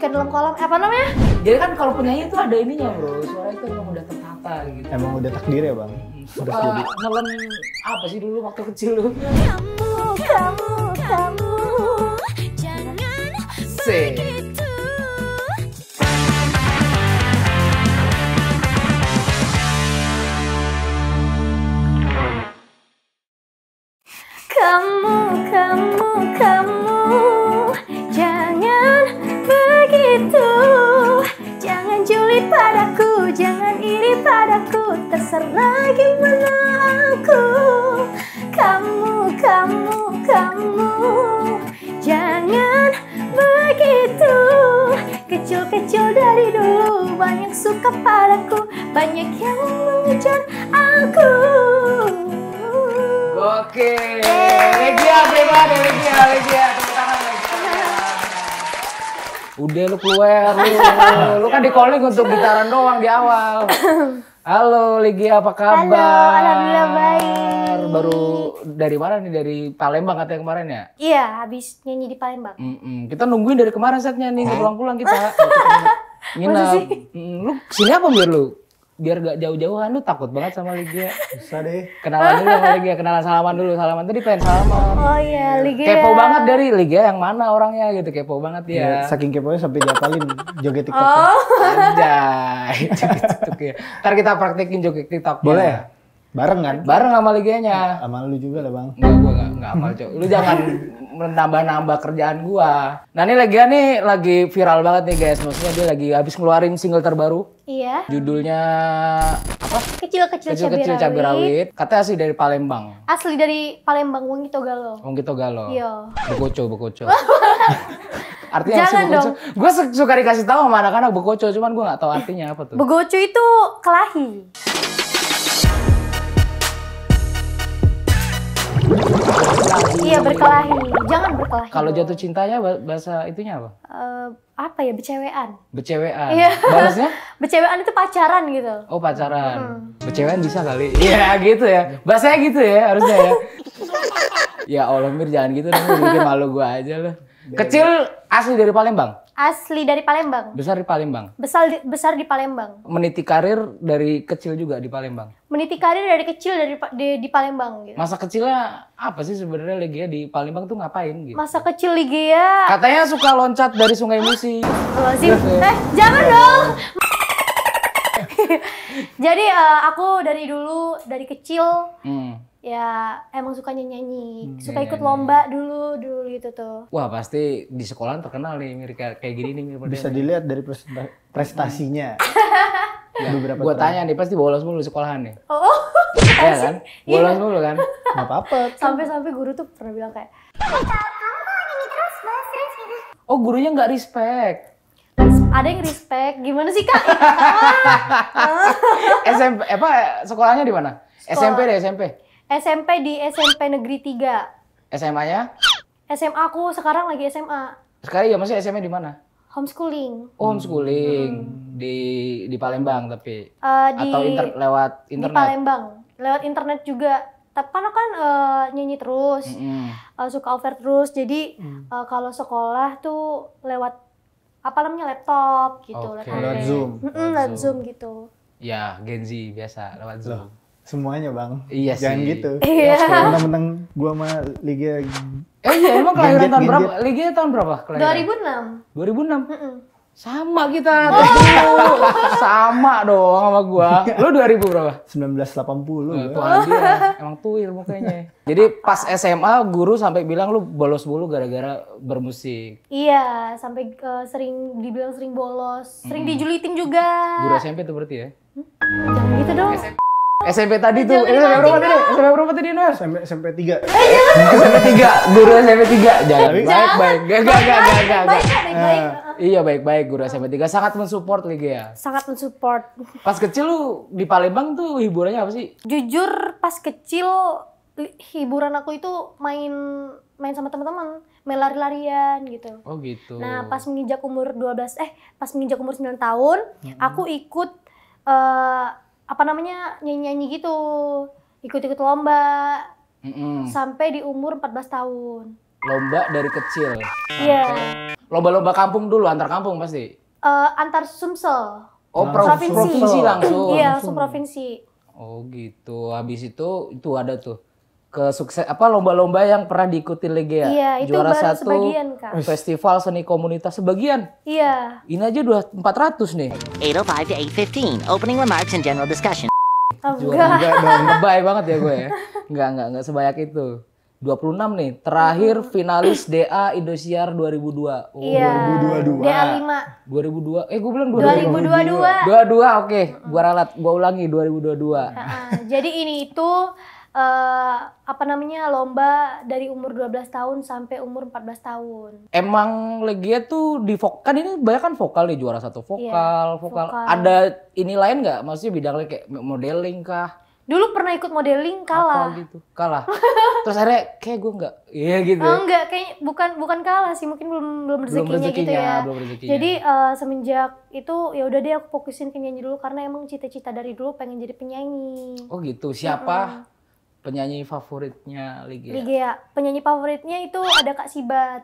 ke dalam kolam eh, apa namanya? Jadi kan kalau penyanyi itu ada ininya bro, suara itu emang udah tertata gitu. Emang udah takdir ya bang? Hmm. Udah uh, jadi. Nelen apa sih dulu waktu kecil lu? Kamu, kamu, kamu, jangan Se. Kamu, kamu, kamu. padaku Terserah gimana aku Kamu, kamu, kamu Jangan begitu Kecil-kecil dari dulu Banyak suka padaku Banyak yang mengejar aku Oke, Regia, terima kasih Regia, Regia. Udah lu keluar, lu, lu kan di calling untuk gitaran doang di awal. Halo Ligi, apa kabar? Halo, alhamdulillah baik. Baru dari mana nih? Dari Palembang katanya kemarin ya? Iya, habis nyanyi di Palembang. Mm-mm. Kita nungguin dari kemarin saatnya nih, eh? pulang-pulang kita. Nginap. Mm, lu sini apa biar lu? biar gak jauh-jauhan lu takut banget sama Ligia. Bisa deh. Kenalan dulu sama Ligia, kenalan salaman dulu. Salaman tadi pengen salaman. Oh iya, iya, Ligia. Kepo banget dari Ligia yang mana orangnya gitu, kepo banget dia. Ya, saking nya sampai diapalin joget TikTok. Oh. Anjay, joget TikTok ya. Ntar kita praktekin joget TikTok. Boleh ya? Bareng kan? Bareng sama liganya. Eh, sama lu juga lah bang. Enggak, gue gak, gak amal cok. Lu jangan menambah-nambah kerjaan gua. Nah ini Legia nih lagi viral banget nih guys. Maksudnya dia lagi habis ngeluarin single terbaru. Iya. Judulnya apa? Kecil-kecil cabai, kecil cabai rawit. Katanya asli dari Palembang. Asli dari Palembang, Wongi Togalo. Wongi Togalo. Iya. Bekoco, bekoco. artinya Jangan dong. Gue suka dikasih tahu sama anak-anak bekoco, cuman gue gak tahu artinya apa tuh. Bekoco itu kelahi. berkelahi. Iya berkelahi. Jangan berkelahi. Kalau jatuh cintanya bahasa itunya apa? Uh, apa ya becewean. Becewean. Iya. Balasnya? becewean itu pacaran gitu. Oh pacaran. Hmm. Becewean bisa kali. Iya yeah, gitu ya. Bahasanya gitu ya harusnya ya. ya Allah Mir jangan gitu dong bikin malu gue aja loh. Kecil asli dari Palembang. Asli dari Palembang. Besar di Palembang. Besar di, besar di Palembang. Meniti karir dari kecil juga di Palembang. Meniti karir dari kecil dari di, di Palembang gitu. Masa kecilnya apa sih sebenarnya Legia di Palembang tuh ngapain gitu? Masa kecil Legia. Katanya suka loncat dari Sungai Musi. Oh, Eh, jangan dong. Jadi uh, aku dari dulu dari kecil hmm ya emang sukanya nyanyi hmm, suka ikut lomba dulu dulu gitu tuh wah pasti di sekolah terkenal nih mirip kayak gini nih bisa dilihat dari prestasinya ya, gue tanya nih pasti bolos mulu di sekolahan nih oh, oh. iya kan iya. bolos mulu kan nggak apa-apa kan. sampai-sampai guru tuh pernah bilang kayak Oh gurunya nggak respect ada yang respect gimana sih kak SMP apa sekolahnya di mana SMP deh SMP SMP di SMP Negeri 3. SMA-nya? SMA aku sekarang lagi SMA. Sekarang ya masih SMA di mana? Homeschooling. Oh, homeschooling hmm. di di Palembang tapi uh, di, atau inter, lewat internet. Di Palembang, lewat internet juga. Tapi kan kan uh, nyanyi terus, mm -hmm. uh, suka over terus. Jadi mm. uh, kalau sekolah tuh lewat apa namanya laptop gitu, okay. lewat, Zoom. Mm -mm, lewat Zoom. Zoom gitu. Ya, Gen Z biasa lewat Zoom. Loh semuanya bang. Iya Jangan gitu. Iya. iya. Mentang-mentang gua sama Liga. Eh iya emang kelahiran tahun berapa? Liga tahun berapa kelahiran? 2006. 2006. Mm -mm. Sama kita. Oh. Sama dong sama gua. Iya. Lu 2000 berapa? 1980. Nah, Tuhan dia. Emang tuil mukanya. Jadi pas SMA guru sampai bilang lu bolos bolu gara-gara bermusik. Iya, sampai uh, sering dibilang sering bolos, sering hmm. dijulitin juga. Guru SMP tuh berarti ya? Hmm? Jangan gitu dong. SMP. SMP tadi eh, tuh, eh, SMP berapa tadi? Ah. SMP berapa tadi Nur? SMP SMP 3. Eh, SMP 3, guru SMP tiga Jangan baik baik. Gak gak gak gak gak. Baik baik baik. Iya baik baik guru SMP tiga sangat mensupport Liga ya. Sangat mensupport. Pas kecil lu di Palembang tuh hiburannya apa sih? Jujur pas kecil hiburan aku itu main main sama teman-teman, main lari-larian gitu. Oh gitu. Nah, pas menginjak umur 12 eh pas menginjak umur 9 tahun, hmm. aku ikut uh, apa namanya nyanyi-nyanyi gitu, ikut-ikut lomba mm-hmm. sampai di umur 14 tahun. Lomba dari kecil. Iya. Yeah. Lomba-lomba kampung dulu antar kampung pasti. Uh, antar Sumsel. Oh, nah, provinsi. provinsi langsung. Iya, langsung provinsi. Oh, gitu. Habis itu itu ada tuh ke sukses apa lomba-lomba yang pernah diikuti Legea. Ya? Iya, itu Juara baru satu sebagian, Kak. Festival seni komunitas sebagian. Iya. Ini aja dua empat ratus nih. 805 to 815 opening remarks and general discussion. Oh, Juara enggak dong, lebay banget ya gue ya. Enggak, enggak, enggak sebanyak itu. 26 nih, terakhir finalis DA Indosiar 2002. Oh, iya. 2022. DA 5. 2002. Eh, gue bilang 2022. 2022. dua oke. Okay. gue ralat, gue ulangi 2022. dua jadi ini itu uh, apa namanya lomba dari umur 12 tahun sampai umur 14 tahun. Emang Legia tuh di vokal kan ini banyak kan vokal nih juara satu vokal, yeah, vokal. vokal. Ada ini lain nggak? Maksudnya bidangnya kayak modeling kah? Dulu pernah ikut modeling kalah. Apa gitu? Kalah. Terus akhirnya kayak gue nggak, iya gitu. Oh, ya? eh, Enggak, kayak bukan bukan kalah sih, mungkin belum belum rezekinya, belum rezekinya gitu ya. Belum rezekinya. Jadi uh, semenjak itu ya udah deh aku fokusin ke nyanyi dulu karena emang cita-cita dari dulu pengen jadi penyanyi. Oh gitu. Siapa? Mm -hmm penyanyi favoritnya Ligia? Ligia, penyanyi favoritnya itu ada Kak Sibat.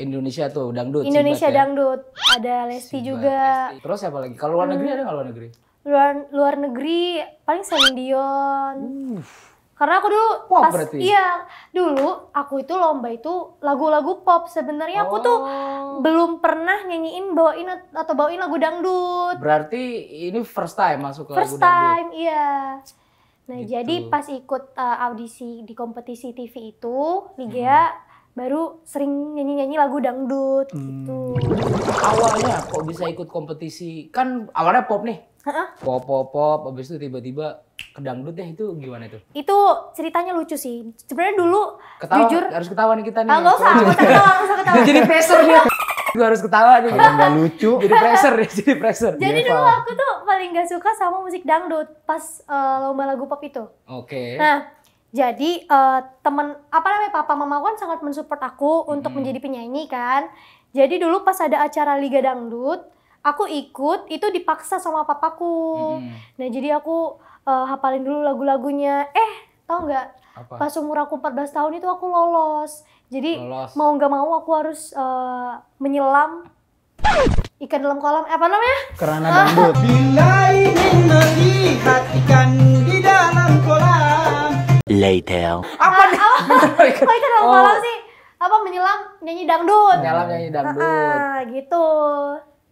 Indonesia tuh dangdut. Indonesia Sibat, ya. dangdut, ada Lesti Sibat, juga. Lesti. Terus apa lagi? Kalau luar hmm. negeri ada nggak luar negeri? Luar luar negeri paling Celine Dion. Karena aku dulu pop pas berarti. iya dulu aku itu lomba itu lagu-lagu pop sebenarnya oh. aku tuh oh. belum pernah nyanyiin bawain atau bawain lagu dangdut. Berarti ini first time masuk ke first lagu dangdut. First time, iya. Nah, gitu. jadi pas ikut uh, audisi di kompetisi TV itu, Ligia hmm. baru sering nyanyi-nyanyi lagu dangdut hmm. gitu. Awalnya kok bisa ikut kompetisi? Kan awalnya pop nih. Pop pop pop abis itu tiba-tiba ke dangdut deh itu gimana itu? Itu ceritanya lucu sih. Sebenarnya dulu ketawa, jujur harus ketawa nih kita nih. Enggak ah, usah, enggak usah ketawa. Jadi pressure nih. Gue harus ketawa nih. Kalau enggak lucu. Jadi pressure, jadi pressure. Jadi dulu aku tuh paling gak suka sama musik dangdut pas uh, lomba lagu pop itu. Oke. Okay. Nah, jadi uh, temen apa namanya papa mama kan sangat mensupport aku hmm. untuk menjadi penyanyi kan. Jadi dulu pas ada acara Liga Dangdut, aku ikut itu dipaksa sama papaku. Hmm. Nah, jadi aku uh, hafalin dulu lagu-lagunya. Eh, tau nggak? Pas umur aku 14 tahun itu aku lolos. Jadi lolos. mau nggak mau aku harus uh, menyelam ikan dalam kolam eh, apa namanya? Kerana ah. dangdut. Bila ingin melihat ikan di dalam kolam. Later. Apa nih? oh, ikan dalam oh. kolam sih? Apa menyelam nyanyi dangdut? Menyelam nyanyi dangdut. Ah, gitu.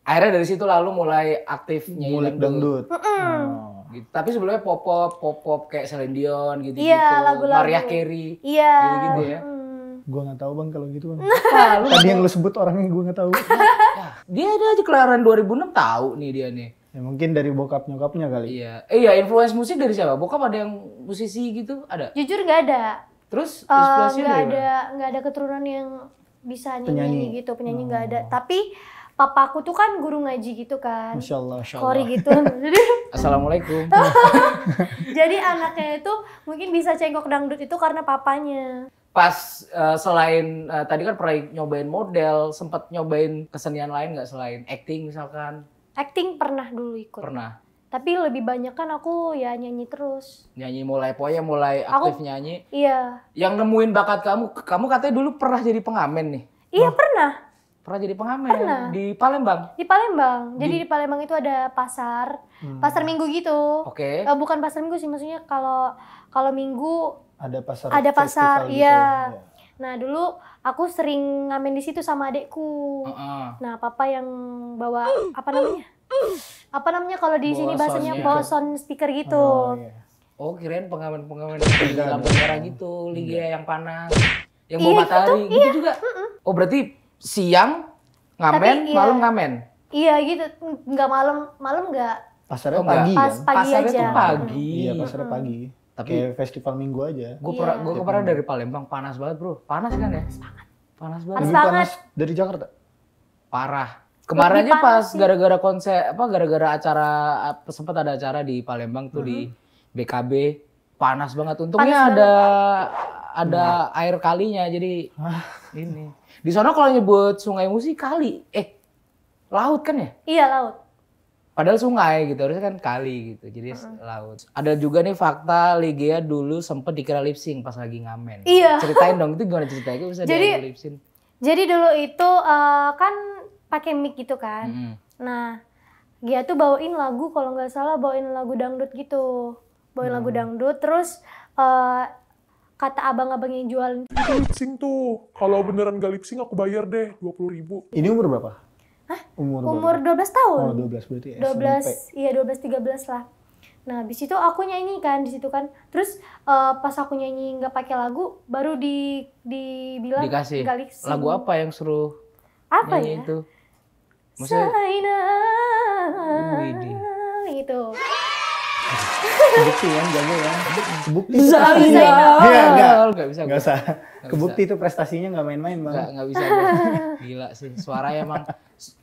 Akhirnya dari situ lalu mulai aktif nyanyi Mulik dangdut. dangdut. Oh, gitu. Tapi sebelumnya pop-pop, pop-pop kayak Celine gitu-gitu. Iya, lagu-lagu. Maria Carey. Iya. Gitu-gitu ya. Mm. Gue gak tahu bang kalau gitu bang. Nah, lu Tadi yang lu sebut orangnya gue gak tahu. Nah, dia ada aja kelahiran 2006 tahu nih dia nih. Ya mungkin dari bokap nyokapnya kali. Iya. Eh, iya, influence musik dari siapa? Bokap ada yang musisi gitu? Ada? Jujur gak ada. Terus uh, nggak ada Gak ada keturunan yang bisa nyanyi, penyanyi. gitu, penyanyi nggak gak oh. ada. Tapi papaku tuh kan guru ngaji gitu kan. Masya Allah, Masya Allah. gitu. Assalamualaikum. Jadi anaknya itu mungkin bisa cengkok dangdut itu karena papanya pas uh, selain uh, tadi kan pernah nyobain model, sempat nyobain kesenian lain nggak selain acting misalkan? Acting pernah dulu ikut. Pernah. Tapi lebih banyak kan aku ya nyanyi terus. Nyanyi mulai pokoknya mulai aktif aku, nyanyi. Iya. Yang nemuin bakat kamu, kamu katanya dulu pernah jadi pengamen nih. Iya, Loh. pernah. Pernah jadi pengamen ya? pernah. di Palembang. Di Palembang. Jadi di, di Palembang itu ada pasar, hmm. pasar Minggu gitu. Oke. Okay. Eh, bukan pasar Minggu sih, maksudnya kalau kalau Minggu ada pasar. Ada pasar, gitu. iya. iya. Nah dulu aku sering ngamen di situ sama adekku. Uh -uh. Nah papa yang bawa apa namanya? Apa namanya kalau di bawa sini bahasanya boson speaker gitu. Oh, iya. oh kirain pengamen-pengamen dalam iya, penjara gitu, liga iya. yang panas, yang bawa iya, gitu matahari itu gitu iya. juga. uh-uh. Oh berarti siang ngamen, Tapi, iya. malam ngamen. Iya gitu, nggak malam, malam nggak. Pasarnya oh, pagi pas, ya? Pagi pasarnya aja. tuh pagi. Iya pasarnya -hmm. pagi. Tapi Kayak festival minggu aja. Gue iya. pernah gue pernah dari Palembang panas banget bro. Panas kan ya? Panas, banget. panas banget. Panas, dari Jakarta. Parah. Kemarinnya pas gara-gara konsep apa gara-gara acara sempat ada acara di Palembang tuh mm -hmm. di BKB mm-hmm. panas banget. Untungnya panas ada banget. ada hmm. air kalinya jadi ini. Di sana kalau nyebut sungai Musi kali, eh laut kan ya? Iya laut Padahal sungai gitu, harusnya kan kali gitu. Jadi uh -huh. laut. Ada juga nih fakta Ligia dulu sempet dikira lipsing pas lagi ngamen. Iya. Ceritain dong itu gimana ceritanya bisa jadi, lipsing. Jadi dulu itu uh, kan pakai mic gitu kan. Mm -hmm. Nah, dia tuh bawain lagu kalau nggak salah bawain lagu dangdut gitu. Bawain hmm. lagu dangdut terus uh, kata abang-abang yang jual lipsing tuh. Kalau beneran gak lipsing aku bayar deh dua puluh ribu. Ini umur berapa? Hah? Umur, umur 12 tahun. Oh, 12 berarti ya. 12, SMP. iya 12 13 lah. Nah, habis itu aku nyanyi kan di situ kan. Terus uh, pas aku nyanyi nggak pakai lagu, baru di dibilang dikasih lagu apa yang suruh apa ya? itu? Maksudnya... Kebukti kan jago ya. Kebukti. Bisa bisa. Iya enggak. Enggak bisa. Enggak usah. Kebukti itu prestasinya enggak main-main, Bang. Enggak enggak bisa. Gila sih suaranya emang.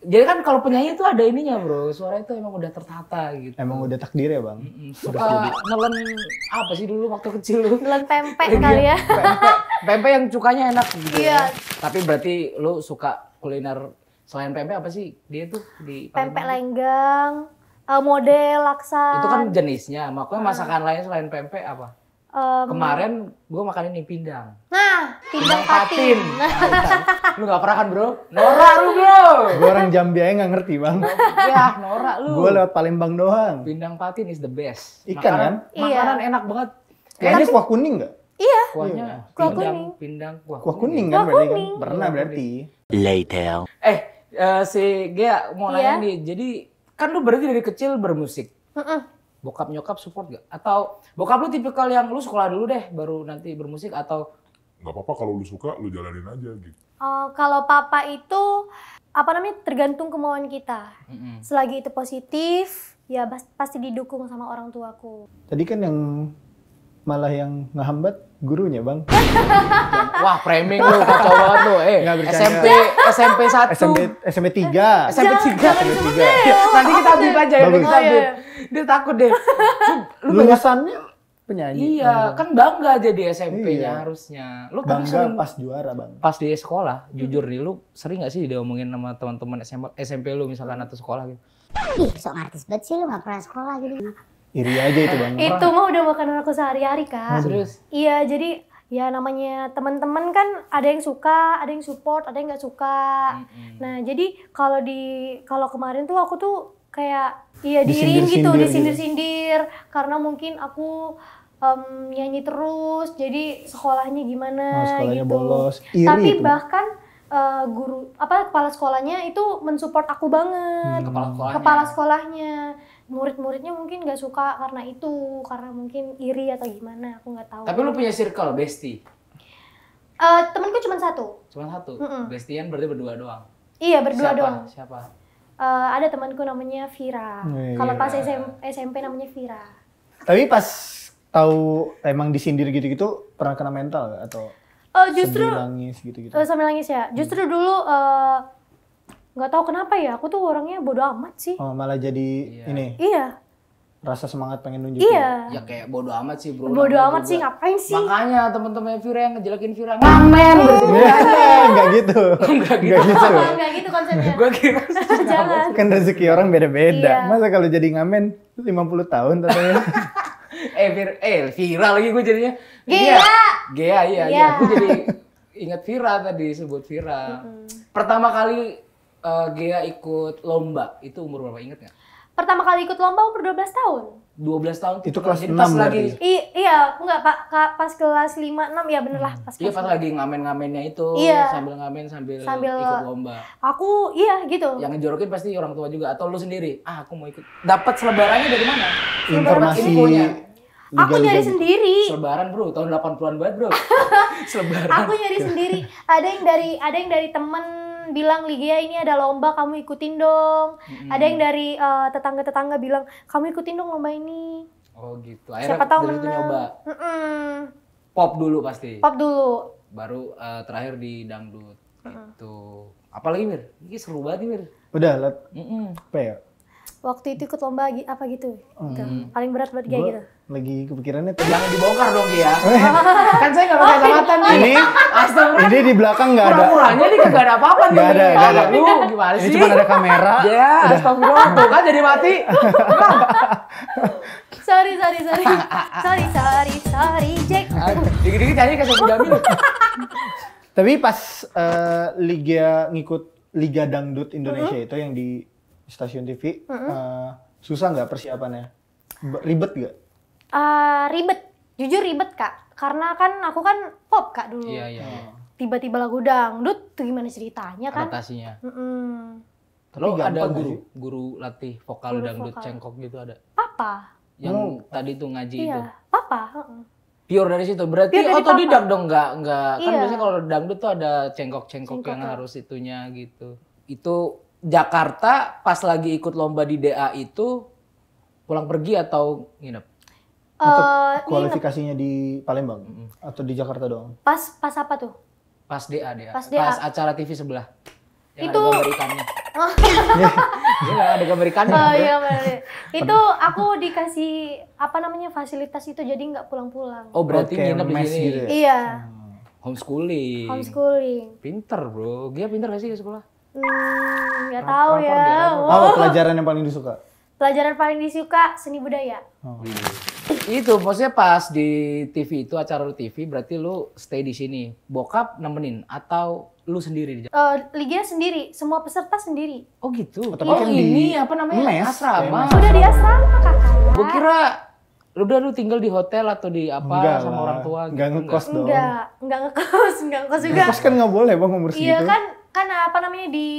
Jadi kan kalau penyanyi itu ada ininya, Bro. Suara itu emang udah tertata gitu. Emang udah takdir ya, Bang. Suka nelen apa sih dulu waktu kecil lu? Nelen pempek iya. kali ya. Pempek. Pempek yang cukanya enak gitu. Ya. Iya. Tapi berarti lu suka kuliner selain pempek apa sih dia tuh di Pempek lenggang Uh, model laksa. Itu kan jenisnya. Makanya ah. masakan uh. lain selain pempek apa? Um, Kemarin gue makan ini pindang. Nah, pindang, patin. Nah, nah. lu gak pernah kan bro? Norak lu bro. Gue orang Jambi aja gak ngerti bang. ya, norak lu. Gue lewat Palembang doang. Pindang patin is the best. Ikan makanan, kan? Iya. Makanan iya. enak banget. Kayaknya kuah kuning gak? Iya. Kuahnya iya. kuah kuning. Pindang kuah, kuah kuning. kan berarti kan? Pernah iya, berarti. Later. Eh, uh, si Gea mau nanya yeah. nih. Jadi Kan lu berarti dari kecil bermusik. Uh-uh. Bokap nyokap support gak? Atau bokap lu tipikal yang lu sekolah dulu deh baru nanti bermusik atau nggak apa-apa kalau lu suka lu jalanin aja gitu. Uh, kalau papa itu apa namanya tergantung kemauan kita. Mm-hmm. Selagi itu positif ya pasti didukung sama orang tuaku. Tadi kan yang malah yang ngehambat gurunya bang. Wah framing lu kacau banget lu. Eh SMP SMP satu SMP SMP tiga SMP tiga SMP tiga. Nanti kita ambil aja ya kita oh, ambil. Iya. Dia takut deh. Lu lulusannya penyanyi. Iya, hmm. kan bangga jadi SMP-nya iya. harusnya. Lu bangga sering, pas juara, Bang. Pas di sekolah, hmm. jujur nih lu sering gak sih dia omongin sama teman-teman SMP SMP lu misalkan atau sekolah gitu? Ih, sok artis banget sih lu gak pernah sekolah gitu. Iri aja itu bang. itu mah udah makanan aku sehari-hari kak. Terus? Hmm. Iya jadi ya namanya teman-teman kan ada yang suka, ada yang support, ada yang nggak suka. Nah jadi kalau di kalau kemarin tuh aku tuh kayak iya diirin gitu, disindir-sindir gitu. karena mungkin aku um, nyanyi terus, jadi sekolahnya gimana oh, sekolahnya gitu. bolos. Iri Tapi itu. bahkan uh, guru apa kepala sekolahnya itu mensupport aku banget. Hmm. Kepala sekolahnya. Kepala sekolahnya murid-muridnya mungkin nggak suka karena itu karena mungkin iri atau gimana aku nggak tahu tapi lu punya circle bestie uh, temanku cuma satu cuma satu mm -mm. bestian berarti berdua doang iya berdua siapa? doang siapa uh, ada temanku namanya Vira iya. kalau pas SM, SMP namanya Vira tapi pas tahu emang disindir gitu-gitu pernah kena mental gak? atau uh, justru sambil nangis gitu-gitu uh, sambil nangis ya justru hmm. dulu uh, nggak tahu kenapa ya aku tuh orangnya bodoh amat sih oh malah jadi iya. ini iya rasa semangat pengen nunjukin iya ya kayak bodoh amat sih bro bodoh amat juga. sih ngapain sih makanya temen temen Vira yang ngejelekin Vira ngamen gitu nggak gitu. gitu nggak gitu nggak gitu konsepnya gue kira kan rezeki orang beda-beda iya. masa kalau jadi ngamen lima puluh tahun katanya eh Vira eh Vira lagi gue jadinya Gia Gia iya iya, iya. gue jadi ingat Vira tadi sebut Vira pertama kali uh, Gea ikut lomba itu umur berapa inget ya? Pertama kali ikut lomba umur 12 tahun. 12 tahun itu kelas Jadi 6 pas lagi ya? I, iya enggak Pak pas kelas 5 6 ya benerlah. lah hmm. pas Iya pas lagi ngamen-ngamennya itu iya. sambil ngamen sambil, sambil ikut lomba. Aku iya gitu. Yang ngejorokin pasti orang tua juga atau lu sendiri. Ah aku mau ikut. Dapat selebarannya dari mana? Informasi infonya. Liga, aku nyari sendiri. Selebaran bro, tahun 80-an banget bro. Selebaran. Aku nyari sendiri. Ada yang dari ada yang dari temen bilang Ligia ini ada lomba kamu ikutin dong hmm. ada yang dari eh, tetangga tetangga tetangga bilang kamu ikutin dong lomba ini oh gitu akhirnya siapa tahu menang. nyoba mm pop dulu pasti pop dulu baru uh, terakhir di dangdut mm -mm. itu apalagi mir ini seru banget nih mir udah let mm -mm. apa ya waktu itu ikut lomba apa gitu, gitu, hmm. paling berat buat kayak gitu lagi kepikirannya tuh. jangan dibongkar dong dia. Ya. Oh. kan saya nggak pakai kacamata nih ini Astaga. ini di belakang nggak ada murahnya ini nggak ada apa-apa nih ada gak ada lu gimana sih ini cuma ada kamera ya astagfirullah tuh kan jadi mati sorry sorry sorry sorry sorry sorry Jack dikit-dikit nyanyi kasih udah minum tapi pas uh, liga ngikut liga dangdut Indonesia uh mm-hmm. -huh. itu yang di stasiun TV, mm -hmm. uh, eh, susah nggak persiapannya? ribet nggak? Uh, ribet, jujur ribet kak. Karena kan aku kan pop kak dulu. Iya iya. iya. Oh. Tiba-tiba lagu dangdut, tuh gimana ceritanya kan? Adaptasinya. Mm -mm. Lo ada guru, guru, latih vokal guru dangdut vokal. cengkok gitu ada? Papa. Yang oh. tadi tuh ngaji iya. itu. Papa. Uh -uh. Pure dari situ berarti oh dari otodidak papa. dong nggak nggak kan iya. kan biasanya kalau dangdut tuh ada cengkok-cengkok yang harus itunya gitu. Itu Jakarta pas lagi ikut lomba di DA itu pulang pergi atau nginep? Atau eh, kualifikasinya nginep. di Palembang atau di Jakarta doang? Pas pas apa tuh? Pas DA DA. Pas, DA. pas acara TV sebelah. Yang itu oh. iya, ada gambar ikannya. ada Oh iya benar. Iya. Itu aku dikasih apa namanya fasilitas itu jadi nggak pulang-pulang. Oh berarti okay, nginep di sini. Gitu ya? Iya. Hmm. Homeschooling. Homeschooling. Pinter bro, dia pinter gak sih di sekolah? Hmm, nggak hmm, tahu ya. Apa, oh. pelajaran yang paling disuka? Pelajaran paling disuka seni budaya. Oh. Itu maksudnya pas di TV itu acara lu TV berarti lu stay di sini. Bokap nemenin atau lu sendiri? di Uh, eh, liga sendiri, semua peserta sendiri. Oh gitu. Atau oh, ini di... apa namanya? Mes. Asrama. Udah di asrama kakak. Gua kira lu udah lu tinggal di hotel atau di apa enggak sama lah. orang tua enggak gitu. Ngekos enggak dong. Enggak, enggak ngekos, enggak ngekos juga. Ngekos kan enggak boleh Bang umur iya segitu. Iya kan kan apa namanya di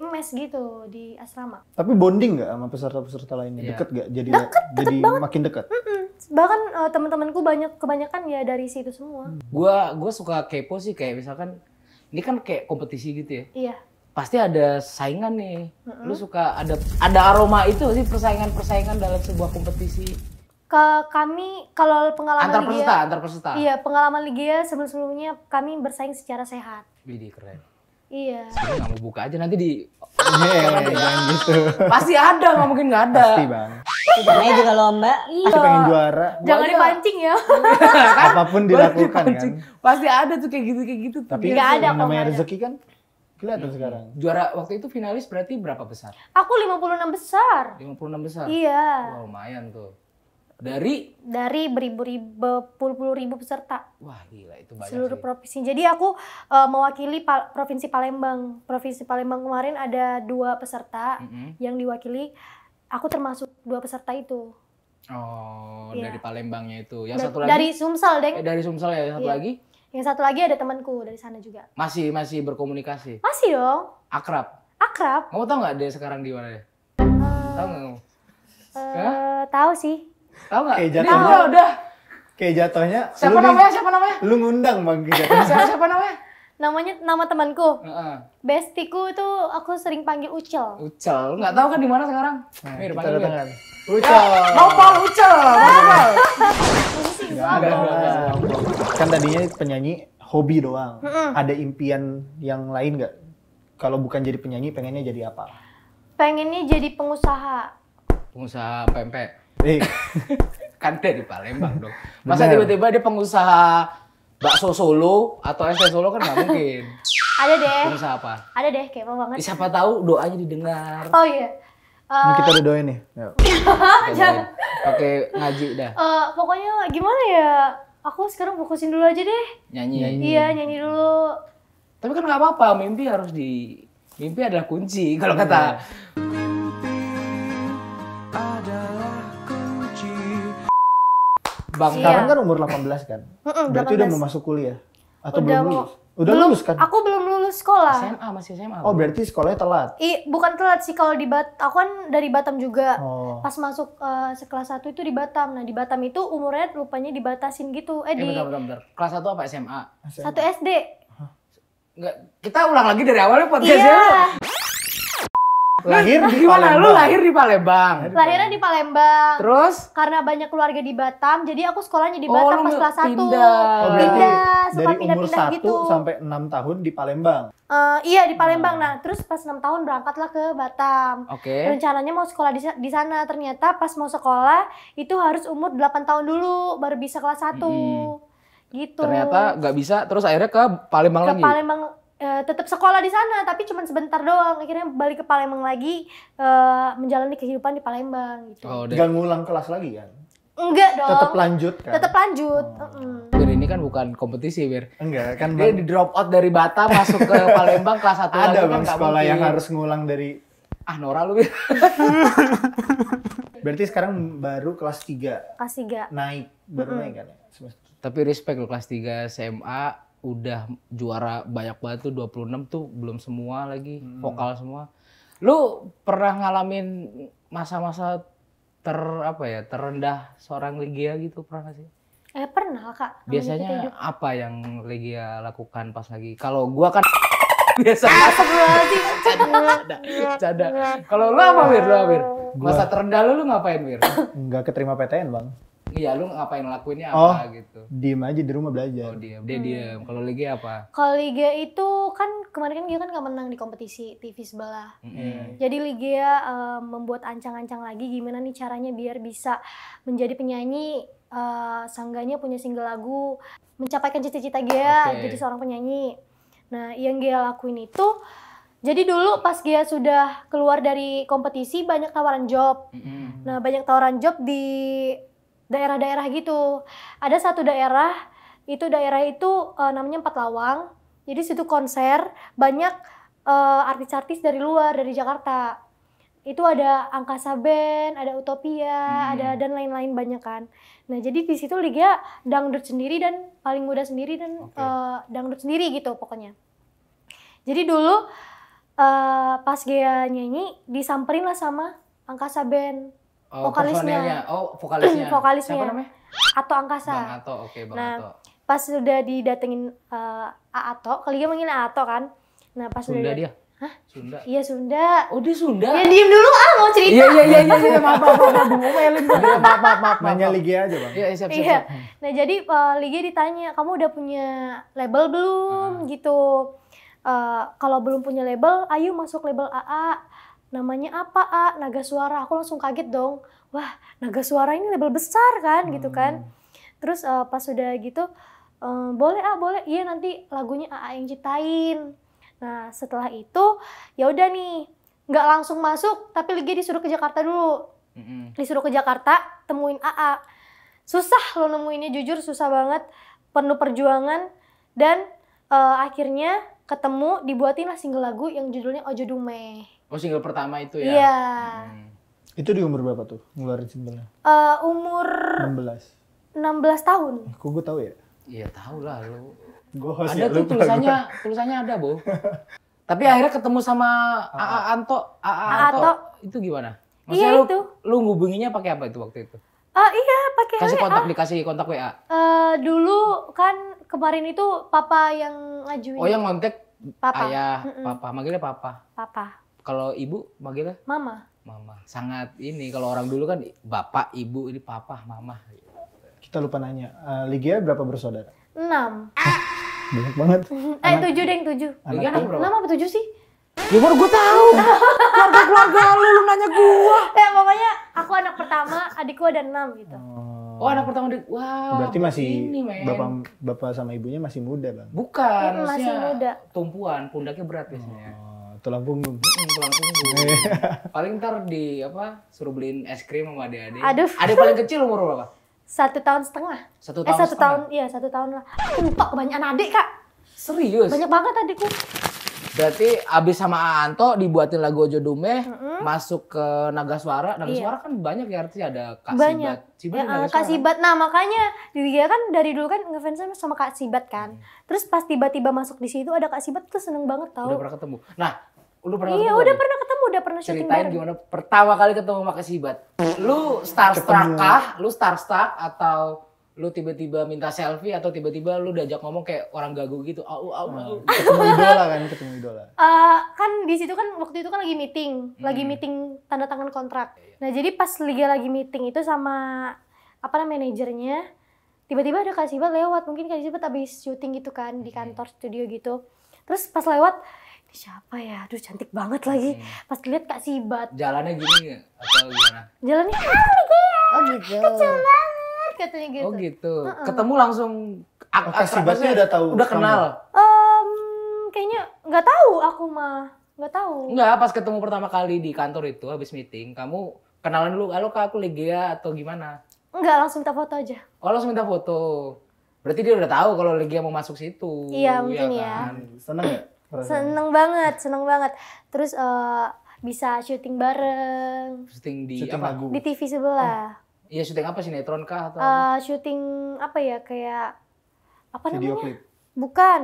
mes gitu di asrama. Tapi bonding nggak sama peserta-peserta lainnya? Yeah. Deket nggak? Jadi deket, deket jadi banget. makin deket. Mm -mm. Bahkan uh, teman-temanku banyak kebanyakan ya dari situ semua. Hmm. Gua gue suka kepo sih kayak misalkan ini kan kayak kompetisi gitu ya. Iya. Yeah. Pasti ada saingan nih. Mm -mm. Lu suka ada ada aroma itu sih persaingan-persaingan dalam sebuah kompetisi ke kami kalau pengalaman antar peserta, antar peserta. Iya, pengalaman liga sebelum-sebelumnya kami bersaing secara sehat. Widih keren. Iya. Sebenernya kamu buka aja nanti di yeah, iya. gitu. Pasti ada, nggak mungkin nggak ada. Pasti bang. Namanya juga lomba. Iya. pengen juara. Jangan dipancing ya. Apapun dilakukan kan. Pasti ada tuh kayak gitu kayak gitu. Tapi nggak ada. Namanya rezeki kan Kelihatan hmm. sekarang. Juara waktu itu finalis berarti berapa besar? Aku 56 besar. 56 besar? Iya. Wah, lumayan tuh dari dari beribu-ribu puluh-puluh ribu peserta. Wah, gila itu banyak. Seluruh sih. provinsi. Jadi aku uh, mewakili pa Provinsi Palembang. Provinsi Palembang kemarin ada dua peserta mm -hmm. yang diwakili. Aku termasuk dua peserta itu. Oh, ya. dari Palembangnya itu. Yang dari, satu lagi dari Sumsel, deh dari Sumsel ya, yang satu ya. lagi. Yang satu lagi ada temanku dari sana juga. Masih masih berkomunikasi. Masih dong. Akrab. Akrab. mau tau nggak dia sekarang di mana? Uh, tahu nggak Uh, tahu sih Tahu enggak? Kayak jatuhnya. Nah, udah. Kayak jatuhnya. Siapa namanya? siapa namanya? Lu ngundang Bang jatuhnya. siapa, siapa namanya? namanya nama temanku. Uh-uh. Bestiku itu aku sering panggil Ucel. Ucel, lu nggak tahu kan di mana sekarang? Nah, Mir, kita datangan. Ucel. Eh, nopal Ucel. Nopal. Ah. Kan tadinya penyanyi hobi doang. Mm-mm. Ada impian yang lain enggak? Kalau bukan jadi penyanyi, pengennya jadi apa? Pengennya jadi pengusaha. Pengusaha pempek. Eh, kan dari Palembang dong. Masa tiba-tiba dia pengusaha bakso Solo atau es Solo kan nggak mungkin. Ada deh. Pengusaha apa? Ada deh, kepo banget. Siapa tahu doanya didengar. Oh iya. Uh, kita eh, udah doain nih. Jangan. Oke, ngaji dah. Uh, eh, pokoknya gimana ya? Aku sekarang fokusin dulu aja deh. Nyanyi. nyanyi. Iya, nyanyi dulu. Tapi kan nggak apa-apa, mimpi harus di mimpi adalah kunci kalau kata Bang iya. kan umur 18 kan? Mm-mm, Berarti udah mau masuk kuliah atau udah belum lulus? Udah belum, lulus kan? Aku belum lulus sekolah. SMA masih SMA. Oh, berarti sekolahnya telat. I, bukan telat sih kalau di Bat aku kan dari Batam juga. Oh. Pas masuk uh, sekelas 1 itu di Batam. Nah, di Batam itu umurnya rupanya dibatasin gitu. Eh, eh di bentar, bentar, bentar. Kelas 1 apa SMA? SMA. 1 SD. Enggak, Nggak, kita ulang lagi dari awal ya podcastnya. Iya lahir di gimana Palembang. lu lahir di Palembang lahirnya di Palembang terus karena banyak keluarga di Batam jadi aku sekolahnya di oh, Batam oh, pas kelas satu pindah oh, pindah suka pindah-pindah gitu Dari umur sampai enam tahun di Palembang uh, iya di Palembang nah. nah terus pas enam tahun berangkatlah ke Batam oke okay. rencananya mau sekolah di, di sana ternyata pas mau sekolah itu harus umur 8 tahun dulu baru bisa kelas 1 -hmm. gitu ternyata nggak bisa terus akhirnya ke Palembang ke lagi Palembang Eh, tetap sekolah di sana tapi cuma sebentar doang akhirnya balik ke Palembang lagi e, menjalani kehidupan di Palembang gitu. Oh, Gak ngulang kelas lagi kan? Enggak dong. Tetap lanjut kan? Tetap lanjut. Oh. Mm. ini kan bukan kompetisi, Wir. Enggak, kan dia di drop out dari Bata masuk ke Palembang kelas satu. Ada lagi, kan bang kan sekolah yang harus ngulang dari ah Nora lu. Berarti sekarang baru kelas 3. Kelas tiga. Naik, baru mm -hmm. naik kan ya? Tapi respect lo kelas 3 SMA udah juara banyak banget tuh 26 tuh belum semua lagi hmm. vokal semua. Lu pernah ngalamin masa-masa ter apa ya terendah seorang Legia gitu pernah gak sih? Eh pernah kak. Biasanya gitu apa yang Legia lakukan pas lagi? Kalau gua kan biasa. Ah, canda, Kalau lu apa Mir? Lu Mir? Masa terendah lu, lu ngapain Mir? Enggak keterima PTN bang. Iya, lu ngapain ngelakuinnya apa oh, gitu? Diem aja di rumah belajar. Oh, diem. Dia hmm. diem. Kalau Liga apa? Kalau Liga itu kan kemarin kan dia kan gak menang di kompetisi TV sebelah. Mm -hmm. Iya. Jadi Liga um, membuat ancang-ancang lagi gimana nih caranya biar bisa menjadi penyanyi uh, sangganya punya single lagu mencapaikan cita-cita Gia okay. jadi seorang penyanyi. Nah, yang Gia lakuin itu jadi dulu pas Gia sudah keluar dari kompetisi banyak tawaran job. Mm -hmm. Nah, banyak tawaran job di daerah-daerah gitu. Ada satu daerah itu daerah itu uh, namanya Empat Lawang. Jadi situ konser banyak uh, artis-artis dari luar dari Jakarta. Itu ada Angkasa Band, ada Utopia, hmm. ada dan lain-lain banyak kan. Nah jadi di situ Liga dangdut sendiri dan paling muda sendiri dan okay. uh, eh, dangdut sendiri gitu pokoknya. Jadi dulu uh, pas Gea nyanyi disamperin lah sama Angkasa Band Oh, vokalisnya. Oh, vokalisnya. vokalisnya. Siapa namanya? Ato Angkasa. Bang Ato, oke, okay, Bang nah, Ato. pas sudah didatengin uh, Ato, kali dia manggil Ato kan. Nah, pas Sunda sudah dia. Hah? Sunda. Iya Sunda. Oh dia Sunda. Ya diem dulu ah mau cerita. Iya iya iya iya maaf maaf maaf maaf maaf maaf maaf maaf. maaf maaf maaf maaf maaf maaf maaf maaf maaf maaf Nah jadi uh, Ligia ditanya kamu udah punya label belum maaf gitu. Uh, kalau belum punya label, ayo masuk label AA namanya apa A? Naga Suara. Aku langsung kaget dong. Wah, Naga Suara ini label besar kan hmm. gitu kan. Hmm. Terus uh, pas sudah gitu, um, boleh A, boleh. Iya nanti lagunya AA yang ciptain. Nah setelah itu ya udah nih nggak langsung masuk tapi lagi disuruh ke Jakarta dulu. hmm Disuruh ke Jakarta temuin AA. Susah lo nemuinnya jujur susah banget penuh perjuangan dan uh, akhirnya ketemu dibuatinlah single lagu yang judulnya Ojo Dumeh. Oh single pertama itu ya? Iya. Yeah. Hmm. Itu di umur berapa tuh ngeluarin singlenya? Uh, umur 16. 16 tahun. Kok gue tau ya? Iya tau lah lu. Gue host ada ya, tuh tulisannya tulisannya ada, Bu. Tapi akhirnya ketemu sama AA ah, ah. Anto, AA Anto. Itu gimana? Iya, Maksudnya iya, lu, itu. lu ngubunginya pakai apa itu waktu itu? Uh, iya, pakai Kasih kontak, WA. dikasih kontak WA. Uh, eh, dulu kan kemarin itu papa yang ngajuin. Oh, yang kontak papa. ayah, mm -mm. papa. Manggilnya papa. Papa. Kalau ibu manggilnya? Mama. Mama. Sangat ini kalau orang dulu kan bapak, ibu, ini papa, mama. Kita lupa nanya, uh, Ligia berapa bersaudara? Enam. banyak banget. Eh tujuh deh, tujuh. Ligia enam berapa? Enam apa tujuh sih? Ya baru gue tahu. keluarga keluarga lu, lu nanya gua. Ya pokoknya aku anak pertama, adikku ada enam gitu. Oh, oh anak pertama adik. Wah. Wow, Berarti masih ini, bapak bapak sama ibunya masih muda bang? Bukan, masih muda. Tumpuan, pundaknya berat biasanya. Oh tulang punggung. Hmm, tulang punggung. Iya. paling ntar di apa suruh beliin es krim sama adik-adik. Aduh. Adik paling kecil umur berapa? Satu tahun setengah. Satu eh, tahun eh, satu setengah. tahun, iya satu tahun lah. Untuk kebanyakan adik kak. Serius? Banyak banget adikku. Berarti abis sama Anto dibuatin lagu Ojo Dumeh, mm -hmm. masuk ke Naga Suara. Naga iya. Suara kan banyak ya artinya ada Kak banyak. Sibat. Sibat ya, ah, Kak Sibat, nah makanya dia kan dari dulu kan ngefans sama, sama Kak Sibat kan. Hmm. Terus pas tiba-tiba masuk di situ ada Kak Sibat tuh seneng banget tau. Udah pernah ketemu. Nah lu pernah Iya, ketemu udah pernah ketemu, udah pernah syuting Ceritain gimana pertama kali ketemu sama Kesibat. Lu starstruck kah? Lu starstruck atau lu tiba-tiba minta selfie atau tiba-tiba lu diajak ngomong kayak orang gagu gitu au au au nah, ketemu idola kan ketemu idola uh, kan di situ kan waktu itu kan lagi meeting hmm. lagi meeting tanda tangan kontrak nah jadi pas liga lagi meeting itu sama apa namanya manajernya tiba-tiba ada kak Sibat lewat mungkin Sibat abis syuting gitu kan di hmm. kantor studio gitu terus pas lewat siapa ya? Aduh cantik banget lagi. Iya. Pas lihat Kak Sibat. Jalannya gini atau gimana? Jalannya Oh gitu. Kecil banget katanya gitu. Oh gitu. Uh -uh. Ketemu langsung oh, Kak oh, Sibatnya udah tahu. Udah kenal. Um, kayaknya nggak tahu aku mah. Nggak tahu. Nggak, pas ketemu pertama kali di kantor itu habis meeting, kamu kenalan dulu, halo kak aku Legia atau gimana? Enggak, langsung minta foto aja. Oh langsung minta foto. Berarti dia udah tahu kalau Legia mau masuk situ. Iya, mungkin iya ya. Kan? ya. Seneng ya? Ya? Seneng banget, seneng banget. Terus uh, bisa syuting bareng. Syuting di syuting apa? Di TV sebelah. Oh, iya, oh. syuting apa sinetron kah atau? Uh, syuting apa ya kayak apa Video namanya? Clip. Bukan.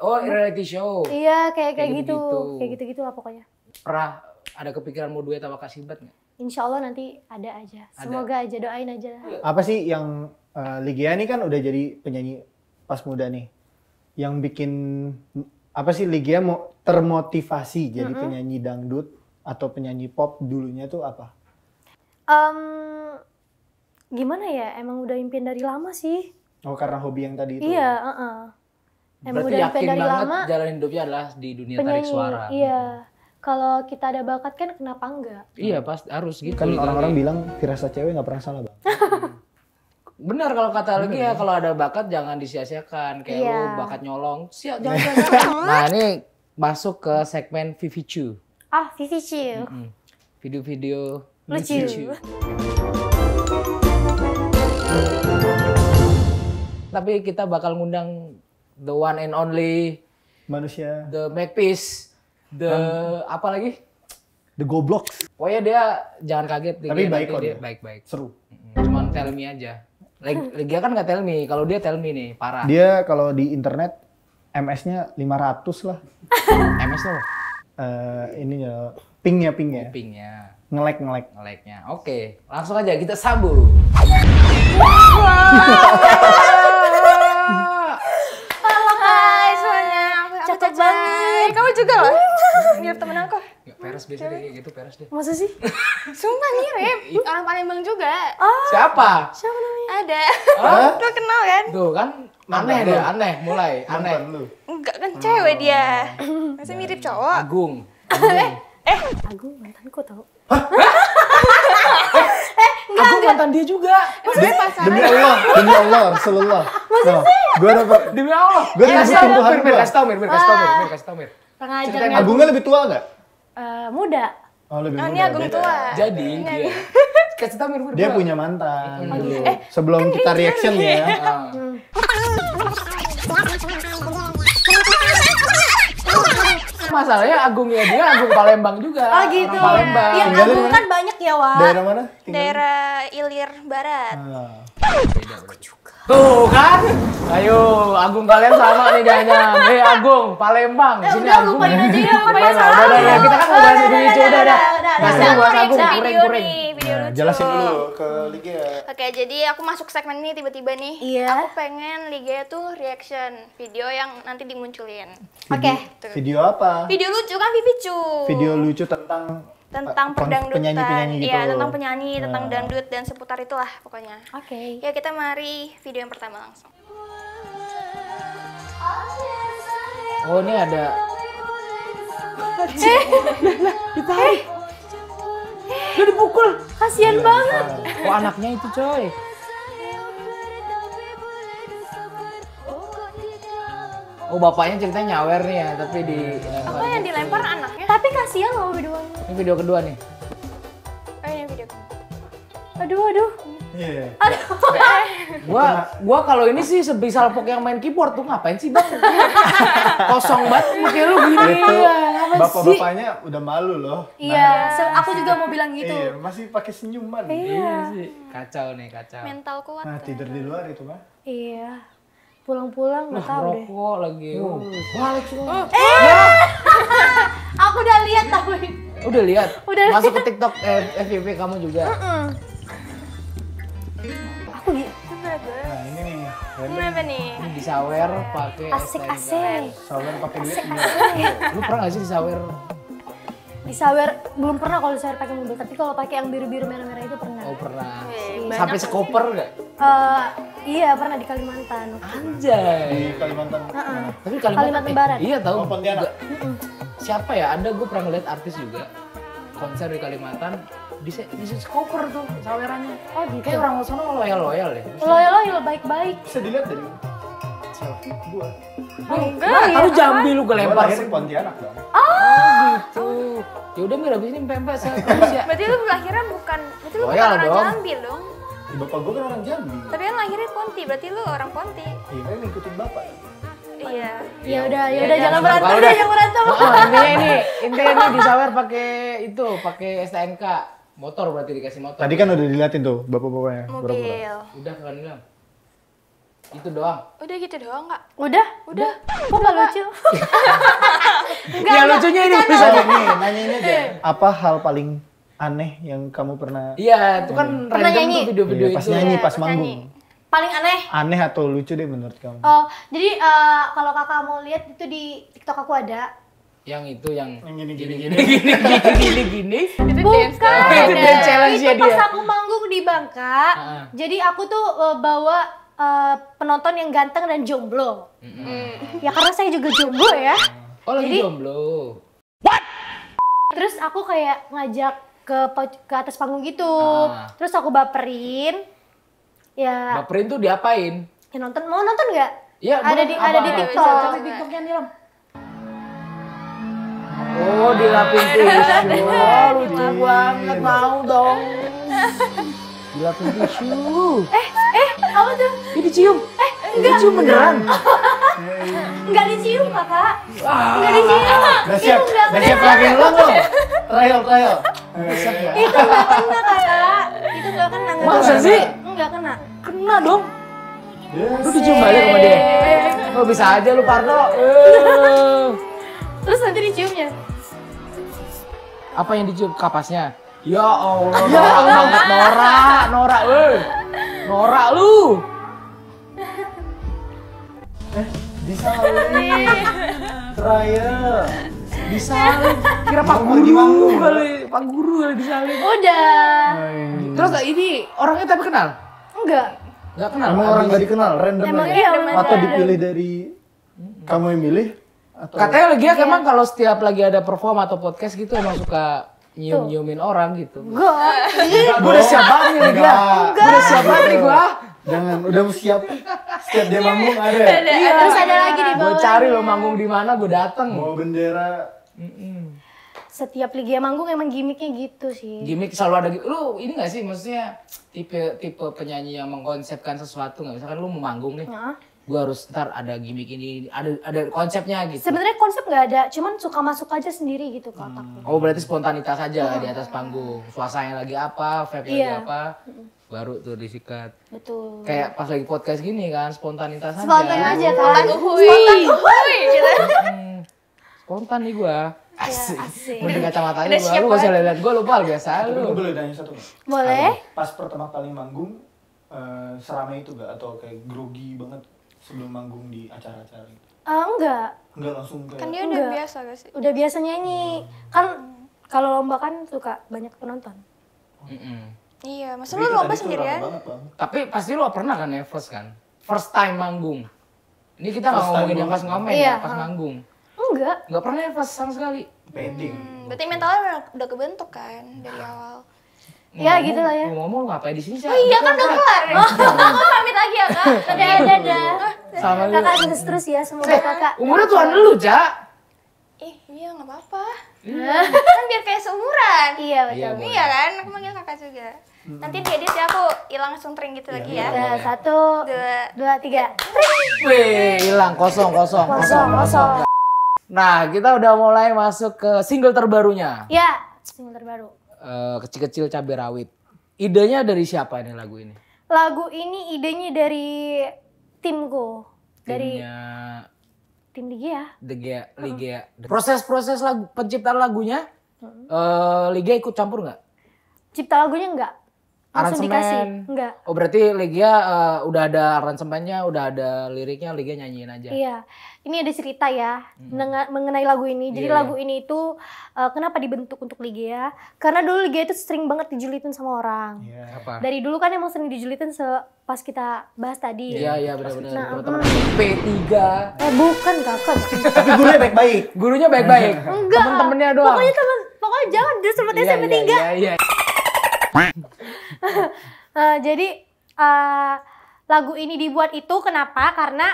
Oh, reality show. Iya, kayak kayak, gitu. gitu, Kayak gitu-gitu lah pokoknya. Pernah ada kepikiran mau duet sama kak Kasibat nggak? Insya Allah nanti ada aja. Semoga aja doain aja. lah. Apa sih yang uh, eh, Ligia ini kan udah jadi penyanyi pas muda nih. Yang bikin apa sih Ligia mau termotivasi jadi mm -hmm. penyanyi dangdut atau penyanyi pop dulunya tuh apa? Um, gimana ya emang udah impian dari lama sih. Oh karena hobi yang tadi itu. Iya. Uh -uh. Emang Berarti udah yakin dari banget lama, jalan hidupnya adalah di dunia penyanyi, tarik suara. Iya. Kalau kita ada bakat kan kenapa enggak? Iya pas harus gitu. Kan orang-orang bilang firasat cewek nggak pernah salah bang. Benar kalau kata lagi ya, ya kalau ada bakat jangan disia-siakan kayak yeah. lu iya. bakat nyolong. Siap jangan jangan. nah, ini masuk ke segmen Vivi Chu. Ah, Vivi Chu. Video-video lucu. Chu. Tapi kita bakal ngundang the one and only manusia. The Magpies. The um, apa lagi? The oh ya dia jangan kaget. Tapi baik baik dia. Baik-baik. Seru. Cuman tell me aja. Legia kan nggak tell me. Kalau dia tell me nih, parah. Dia kalau di internet MS-nya 500 lah. MS apa? Uh, ini ya, pingnya pingnya. Oh, pingnya. Ngelek ngelek. Ngeleknya. Oke, okay. langsung aja kita sabu Halo guys semuanya. Cakep banget. Kamu juga loh. Rip temen aku. Enggak, peres deh, kayak gitu, peres deh. Masa sih? Sumpah nih Rip, orang Palembang juga. Oh. Siapa? Siapa namanya? Ada. Oh? kenal kan? Tuh kan aneh deh, aneh mulai, aneh. Enggak kan cewek dia. Hmm. Masih mirip cowok. Agung. Agung. Eh, Agung mantanku tau. Hah? eh, Agung mantan eh, eh, dia juga. Maksudnya pasaran. Demi Allah, demi Allah, Rasulullah. Maksudnya? Gue dapat. Demi Allah. Gue dapat ya, pintu Kasih tau, Mir, kasih tau, Mir, kasih tau, Mir pengajarnya Agungnya lebih tua nggak? Uh, muda. Oh, lebih oh, muda. Ini Agung beda. tua. Jadi iya, dia iya. kasih tahu mirip Dia punya mantan. Iya, oh, dulu. eh, Sebelum kan kita gitu. reaction ya. Ah. Masalahnya Agungnya dia Agung Palembang juga. Oh gitu. Orang Palembang. Ya, Agung kan banyak ya, Wak. Daerah mana? Tinggal. Daerah Ilir Barat. Ah. Tuh kan? Ayo. Agung kalian sama nih Danya. Eh Agung, Palembang. Eh, Sini udah, Agung. lupain aja ya, lupain salah. Udah, udah, udah, kita kan mau bahas Indonesia, udah, udah. Nah, udah, bahas Agung, kuring, kuring. Jelasin dulu ke Liga. Ya. Oke, jadi aku masuk segmen ini tiba-tiba nih. Iya. Aku pengen Liga tuh reaction video yang nanti dimunculin. Oke. Video apa? Video lucu kan, cu. Video lucu tentang tentang eh, perdangdutan penyanyi -penyanyi gitu. ya tentang penyanyi nah. tentang dangdut dan seputar itulah pokoknya oke okay. ya kita mari video yang pertama langsung Oh ini ada. Eh, eh. ditarik. Lu dipukul. Kasian Gila, banget. Kok Oh anaknya itu coy. Oh bapaknya ceritanya nyawer nih ya, tapi di Apa yang dilempar anaknya? Tapi kasihan loh video Ini video kedua nih. Oh ini video kedua. Aduh, aduh. Iya. gua gua kalau ini sih sebisa lepok yang main keyboard tuh ngapain sih bang? Kosong banget pakai lu gini. Gitu. Bapak-bapaknya udah malu loh. Iya, nah, aku juga mau bilang gitu. Iya, masih pakai senyuman. Iya. iya sih. Kacau nih, kacau. Mental kuat. Nah, kan. tidur di luar itu, mah Iya. Pulang-pulang nggak tahu deh. Rokok lagi. Oh. Uh, balik semua. Eh. Aku udah lihat tahu. Udah lihat. Masuk ke TikTok eh, fvp kamu juga. Heeh. Nah ini nih. Ini apa nih? pakai asik asik. Sawer pakai duit. Iya. pernah nggak sih disawer? Disawer belum pernah kalau disawer pakai mobil, tapi kalau pakai yang biru-biru merah-merah itu pernah. Oh pernah. Iya, Sampai sekoper nggak? Eh, iya pernah di Kalimantan. Anjay. Di Kalimantan. Nah, tapi Kalimantan, Barat. Iya tahu. Oh, Siapa ya? Anda gue pernah ngeliat artis juga konser di Kalimantan di di koper tuh sawerannya. Oh gitu. Kayak orang sono loyal loyal deh. Loyal loyal baik baik. Bisa dilihat dari selfie gua. Oh, enggak. Nah, Jambi lu gue lempar. Gua Pontianak dong. Oh, gitu. gitu. Ya udah mir abis ini pempek saya. Ya. berarti lu lahiran bukan berarti lu bukan orang Jambi dong. Ya, bapak gua kan orang Jambi. Tapi yang lahirnya Ponti, berarti lu orang Ponti. Iya, kan ngikutin bapak. Iya. Ya, ya udah, ya udah jangan berantem, jangan berantem. Intinya ini, intinya ini disawer pakai itu, pakai STNK. Motor berarti dikasih motor. Tadi kan udah diliatin tuh bapak-bapaknya. Mobil. Udah kan hilang. Itu doang. Udah gitu doang, Kak. Udah, udah. Kok nggak lucu? enggak, ya lucunya ini bisa nih, nanya ini aja. Apa hal paling aneh yang kamu pernah Iya, itu kan random nyanyi. tuh video-video iya, pas itu. Nyanyi, iya, pas nyanyi, pas manggung. Paling aneh? Aneh atau lucu deh menurut kamu? Oh, jadi uh, kalau kakak mau lihat itu di TikTok aku ada yang itu yang, gini gini gini gini gini gini, bukan itu dance challenge itu pas aku manggung di Bangka uh jadi aku tuh uh, bawa uh, penonton yang ganteng dan jomblo mm-hmm. ya karena saya juga jomblo ya oh lagi jadi, jomblo what terus aku kayak ngajak ke ke atas panggung gitu uh. terus aku baperin ya baperin tuh diapain ya nonton mau nonton nggak ya, ada di ada di TikTok. Cari TikToknya nih, Oh, dilapin tisu. Oh, lucu banget. Mau dong. Dilapin tisu. Eh, eh, apa tuh? Ini dicium. Eh, enggak. Dicium beneran. Enggak dicium, Kakak. Enggak dicium. Udah siap. Udah siap lagi ulang loh. Trial, trial. Eh. Ya? Itu enggak kena, Kakak. Itu enggak kena. Masa sih? Enggak kena. Kena dong. Yes. Lu dicium balik sama dia. Oh bisa aja lu Parno. Eh. Terus nanti diciumnya? Apa yang dicium kapasnya? Ya Allah, ya Allah. Nora, Nora, eh. Nora lu. Eh, bisa disalin. Trial. bisa. Kira Pak Guru kali, Pak Guru kali bisa. Udah. Hmm. Terus eh, ini orangnya tapi kenal? Enggak. Enggak kenal. Emang orang gak dikenal, random Emang Iya, atau dipilih dari kamu yang milih atau... Katanya lagi ya, emang kalau setiap lagi ada perform atau podcast gitu emang suka nyium-nyiumin orang gitu. Gue, iya, Gue udah siap banget nih gue. Ya. Gue udah siap banget nih gue. Jangan, udah siap. Setiap dia manggung iya. ada. iya. Terus ada lagi di bawah. Gue cari lo manggung di mana, gue dateng. Bawa bendera. Setiap Ligia manggung emang gimmicknya gitu sih. Gimmick selalu ada gitu. Lu ini gak sih maksudnya tipe tipe penyanyi yang mengkonsepkan sesuatu nggak? Misalkan lu mau manggung nih gue harus ntar ada gimmick ini ada ada konsepnya gitu sebenarnya konsep nggak ada cuman suka masuk aja sendiri gitu ke otak hmm. oh berarti spontanitas aja hmm. di ah. atas panggung suasananya lagi apa vibe yeah. lagi iya. apa baru tuh disikat betul kayak pas lagi podcast gini kan spontanitas spontan aja spontan aja kan spontan uhui gitu. hmm. spontan nih gue iya, Asik. Ya, asik. Mending kacamata baru lu gak usah lihat gue lupa biasa lu. Gue boleh tanya satu Boleh. Pas pertama kali manggung, uh, seramai itu gak? Atau kayak grogi banget sebelum manggung di acara-acara gitu? Uh, enggak. Enggak langsung kayak. Kan dia udah biasa gak sih? Udah biasa nyanyi. Hmm. Kan kalau lomba kan suka banyak penonton. Mm -mm. Iya, masa lu lomba sendirian? Ya? Tapi pasti lu pernah kan ya, first kan? First time manggung. Ini kita nggak ngomongin yang pas ngamen iya, ya, pas manggung. Enggak. Enggak pernah nervous ya, sama sekali. Pending. Hmm, berarti mentalnya udah kebentuk kan dari nah. awal. Ya, ya gitu lah ya. Ngomong, ngomong ngapain di sini sih? Oh iya kan udah kelar. Aku pamit lagi ya kak. Dadah dadah. Sama lu. Kakak sukses terus ya semoga eh, kakak. Umurnya tuan dulu Ja. Eh, iya nggak apa-apa. Hmm. kan biar kayak seumuran. Iya betul. Iya, iya kan, aku manggil kakak juga. Hmm. Nanti dia edit ya aku hilang langsung tring gitu iya, lagi iya, ya. ya. Satu, dua, dua tiga. Wih, hilang kosong kosong kosong kosong. Nah, kita udah mulai masuk ke single terbarunya. Ya, single terbaru. Eh, kecil-kecil cabai rawit. Idenya dari siapa ini lagu ini? Lagu ini idenya dari timku. Dari tim Ligia. Ligia, Ligia. Proses-proses lagu penciptaan lagunya uh-huh. uh, eh, Ligia ikut campur nggak? Cipta lagunya nggak. Langsung aransemen. dikasih. Enggak. Oh, berarti Legia uh, udah ada aransemennya, udah ada liriknya, Legia nyanyiin aja. Iya. Ini ada cerita ya hmm mengenai lagu ini. Jadi yeah. Iya. lagu ini itu uh, kenapa dibentuk untuk Legia? Karena dulu Legia itu sering banget dijulitin sama orang. Iya, yeah. apa? Dari dulu kan emang sering dijulitin se pas kita bahas tadi. Iya, yeah, iya benar-benar. Nah, teman-teman P3. Eh, bukan Kakak. Tapi gurunya baik-baik. Gurunya baik-baik. Enggak. Temen-temennya doang. Pokoknya teman pokoknya jangan dulu sama iya, SMP 3. Iya, iya, iya. uh, jadi uh, lagu ini dibuat itu kenapa? Karena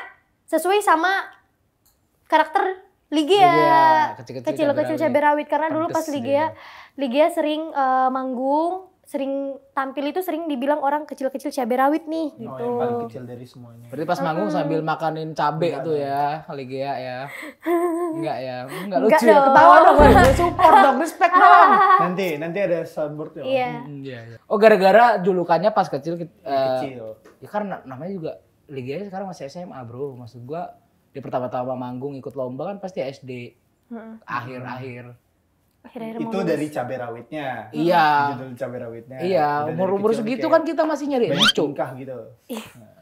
sesuai sama karakter Ligia, kecil-kecil cabai rawit karena Pantes dulu pas Ligia ya. Ligia sering uh, manggung sering tampil itu sering dibilang orang kecil-kecil cabai rawit nih oh, gitu. yang paling kecil dari semuanya. Berarti pas manggung hmm. sambil makanin cabai tuh ya, Ligia ya. Enggak ya, enggak lucu enggak ya. Ketawa dong, gue support dong, respect dong. Nanti nanti ada soundboard ya. Iya. Hmm, yeah. Iya. Oh, gara-gara julukannya pas kecil uh, kecil. Eh, ya karena namanya juga Ligia sekarang masih SMA, Bro. Maksud gua di pertama-tama manggung ikut lomba kan pasti SD. Hmm. Akhir-akhir. Hmm. Akhir Akhir-akhir itu dari cabai rawitnya. Iya. Judul cabai rawitnya. Iya, umur-umur segitu kan kita masih nyari encu. gitu. Nah.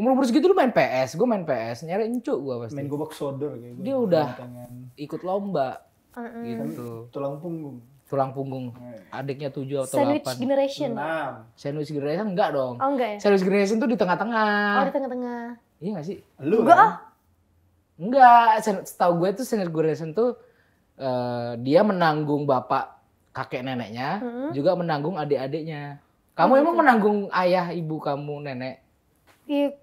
Umur-umur segitu lu main PS, gua main PS, nyari encu gua pasti. Main gobak sodor kayak gitu. Dia udah ikut lomba. Uh -uh. Gitu. Tulang punggung. Tulang punggung. Iya. Adiknya tujuh atau Sandwich 8. Generation. 6. Sandwich Generation enggak dong. Oh enggak ya? Sandwich Generation tuh di tengah-tengah. Oh di tengah-tengah. Iya gak sih? Lu Enggak. Kan? Enggak, setahu gue tuh Sandwich Generation tuh Eh, dia menanggung bapak kakek neneknya, hmm. juga menanggung adik-adiknya. Kamu oh, emang gitu. menanggung ayah, ibu kamu, nenek? Iya,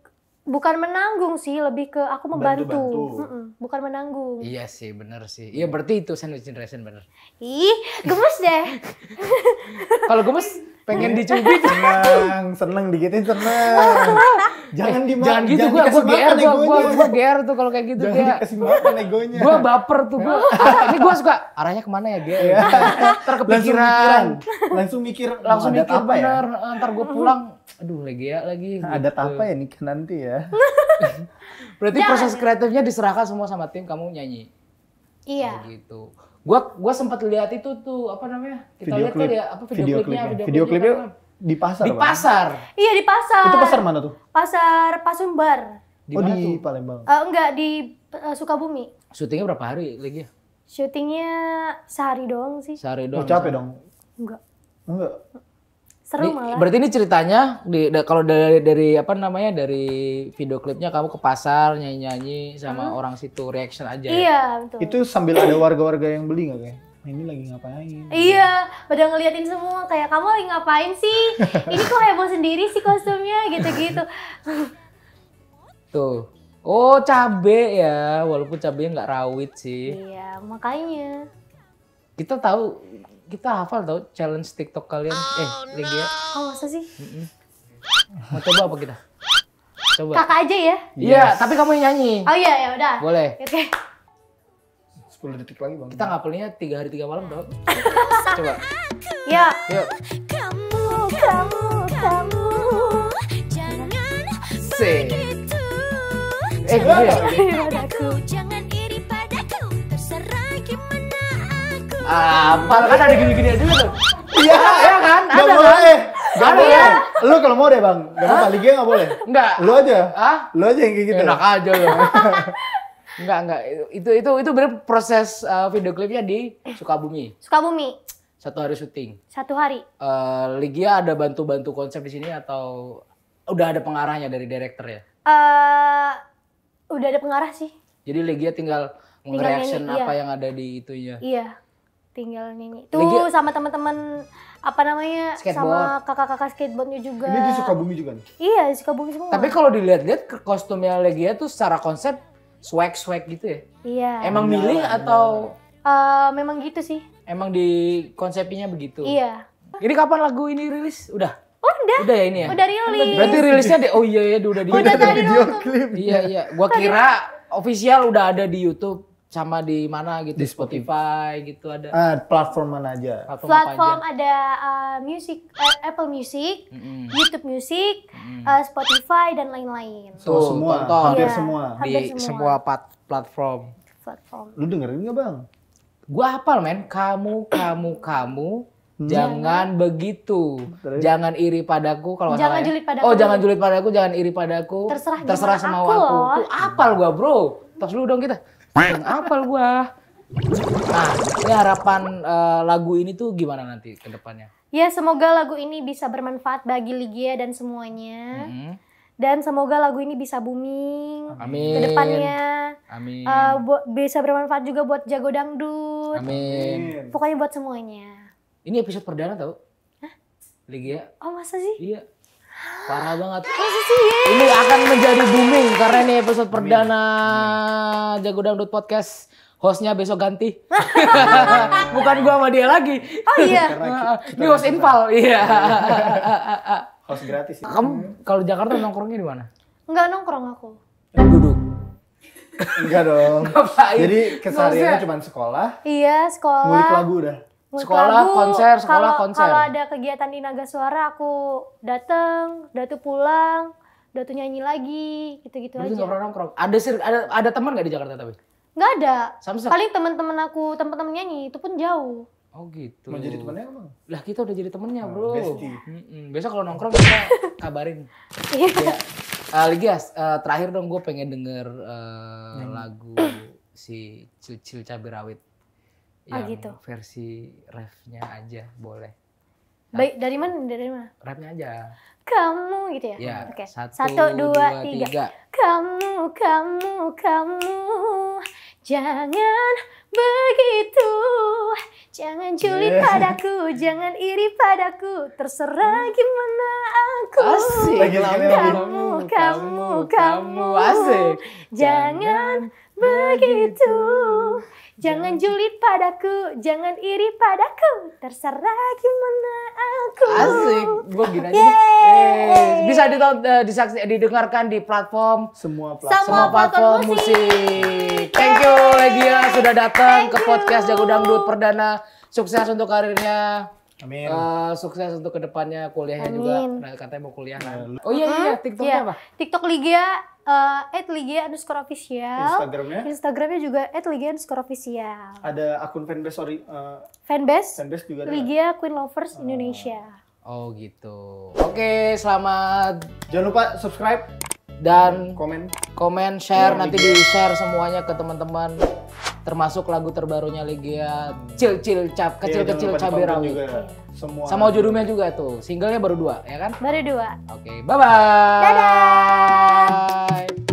bukan menanggung sih lebih ke aku membantu Bantu -bantu. Mm -mm, bukan menanggung iya sih bener sih iya berarti itu sandwich generation bener ih gemes deh kalau gemes pengen dicubit seneng seneng dikitin eh, seneng jangan eh, di jangan gitu gue gue gr gue gue gr tuh kalau kayak gitu jangan dia dikasih makan egonya gue baper tuh gue ah, ini gue suka arahnya kemana ya gr iya. terkepikiran langsung mikir langsung mikir langsung mikir ya? bener ya? ntar gue pulang aduh legea ya, lagi. Nah, gitu. Ada apa ya nih nanti ya? Berarti Jangan. Ya. proses kreatifnya diserahkan semua sama tim kamu nyanyi. Iya. Oh, gitu. Gua gua sempat lihat itu tuh apa namanya? Kita lihat klip. ya apa video, klipnya, Video klipnya, video kan? di pasar. Di pasar. Bang. Iya di pasar. Itu pasar mana tuh? Pasar Pasumbar. Di oh di tuh? Palembang. Uh, enggak di uh, Sukabumi. Syutingnya berapa hari lagi ya? Syutingnya sehari doang sih. Sehari doang. Oh, capek dong? Enggak. Enggak. Seru ini, malah. Berarti ini ceritanya di, da, kalau dari, dari apa namanya dari video klipnya kamu ke pasar nyanyi-nyanyi sama hmm. orang situ reaction aja. Ya? Iya ya? betul. Itu sambil ada warga-warga yang beli nggak kayak? Nah, ini lagi ngapain? Iya, pada ngeliatin semua kayak kamu lagi ngapain sih? ini kok heboh sendiri sih kostumnya gitu-gitu. Tuh. Oh cabe ya, walaupun cabenya nggak rawit sih. Iya makanya. Kita tahu kita hafal tau challenge TikTok kalian. Oh, eh, no. Ligia. Oh, masa sih? Mm -mm. Mau coba apa kita? Coba. Kakak aja ya? Iya, yes. yeah, tapi kamu yang nyanyi. Oh iya, ya udah. Boleh. Oke. Okay. 10 detik lagi, Bang. Kita ngapelnya 3 hari 3 malam tau. coba. Ya. Yuk. Kamu, kamu, kamu. Jangan Se. Eh, gue. Ya. Apa? Kan ada gini-gini aja tuh. Iya, ya kan? Gak boleh. Kan? Gak boleh. Ya? Lu kalau mau deh bang, gak apa Ligia gak boleh. Enggak. Lu aja. Ah? Lu aja yang kayak gitu. Enak aja lu. enggak, enggak. Itu itu itu berarti proses uh, video klipnya di Sukabumi. Sukabumi. Satu hari syuting. Satu hari. Uh, Ligia ada bantu-bantu konsep di sini atau udah ada pengarahnya dari director ya? Uh, udah ada pengarah sih. Jadi Ligia tinggal, tinggal nge-reaction apa iya. yang ada di itunya. Iya tinggal nyanyi tuh Lagi, sama teman-teman apa namanya skateboard. sama kakak-kakak skateboardnya juga ini di Sukabumi juga nih iya di Sukabumi semua tapi kalau dilihat-lihat kostumnya Legia tuh secara konsep swag swag gitu ya iya emang milih atau uh, memang gitu sih emang di konsepnya begitu iya ini kapan lagu ini rilis udah oh, udah. Udah ya ini ya. Udah rilis. Berarti rilisnya di oh iya ya udah di udah video klip. Iya iya. Gua kira official udah ada di YouTube sama di mana gitu di Spotify, Spotify gitu ada uh, platform mana aja platform, platform aja? ada uh, music uh, Apple Music mm-hmm. YouTube Music mm-hmm. uh, Spotify dan lain-lain so, semua tonton. hampir yeah, semua di hampir semua, semua platform platform lu dengerin nggak bang gua hafal men kamu kamu kamu Hmm. Jangan begitu. Terus. Jangan iri padaku kalau Jangan julid padaku. Oh, jangan julid padaku, jangan iri padaku. Terserah terserah sama aku. aku. Tuh apal gua, Bro. Tos lu dong kita yang apal gua. Nah, ini harapan uh, lagu ini tuh gimana nanti ke depannya? Ya, semoga lagu ini bisa bermanfaat bagi Ligia dan semuanya. Hmm. Dan semoga lagu ini bisa booming Amin. ke depannya. Amin. Uh, bisa bermanfaat juga buat Jago Dangdut. Amin. Pokoknya buat semuanya. Ini episode perdana tau? Hah? Ligia. Oh, masa sih? Iya. Parah banget. Ini akan menjadi booming karena ini episode perdana Jago Dangdut Podcast. Hostnya besok ganti. Bukan gua sama dia lagi. Oh iya. ini host Impal, Iya. iya. host gratis. Kamu kalau Jakarta nongkrongnya di mana? Enggak nongkrong aku. Duduk. Enggak dong. Ngapain? Jadi kesehariannya cuma sekolah. Iya, sekolah. Mulik lagu udah sekolah lagu, konser sekolah kalo, konser kalau ada kegiatan di Naga Suara aku datang datu pulang datu nyanyi lagi gitu-gitu aja nggak nongkrong ada sir ada ada teman nggak di Jakarta tapi nggak ada Samsung. paling teman-teman aku teman-teman nyanyi itu pun jauh oh gitu mau jadi temennya emang lah kita udah jadi temennya oh, bro bestie. besok kalau nongkrong kita kabarin ya. uh, eh, Ligas uh, eh, terakhir dong gue pengen denger uh, lagu si Cil Cil Cabai Rawit Ah, yang gitu. versi refnya aja boleh. Baik dari mana dari mana? refnya aja. Kamu gitu ya. ya Oke. Okay. Satu, Satu dua, dua tiga. tiga. Kamu kamu kamu jangan begitu. Jangan julid iya. padaku, jangan iri padaku. Terserah hmm. gimana aku. Asik. Lagi kamu, kamu, kamu, kamu, kamu. Asik. Jangan, begitu Jangan julid padaku, jangan iri padaku, terserah gimana aku. Asik, gue gini aja. bisa ditonton, eh, didengarkan di platform semua, platform. semua platform, musik. musik. Thank you Legia sudah datang ke podcast Jago Dangdut perdana. Sukses untuk karirnya. Amin. Uh, sukses untuk kedepannya kuliahnya Amin. juga. Nah, katanya mau kuliah. Kan? Nah, oh iya iya, iya. Uh-huh. TikToknya yeah. apa? TikTok Ligia uh, eh, @ligia underscore official. Instagramnya? Instagramnya juga @ligia underscore official. Ada akun fanbase sorry. Uh, fanbase? Fanbase juga ada. Ligia Queen Lovers uh. Indonesia. Oh gitu. Oke, selamat. Jangan lupa subscribe dan komen, komen, share iya, nanti iya. di share semuanya ke teman-teman termasuk lagu terbarunya Legia Cil Cil Cap Kecil iya, Kecil Cabai Rawit. Semua. Sama judulnya juga tuh. Singlenya baru dua, ya kan? Baru dua. Oke, okay, bye bye. Dadah.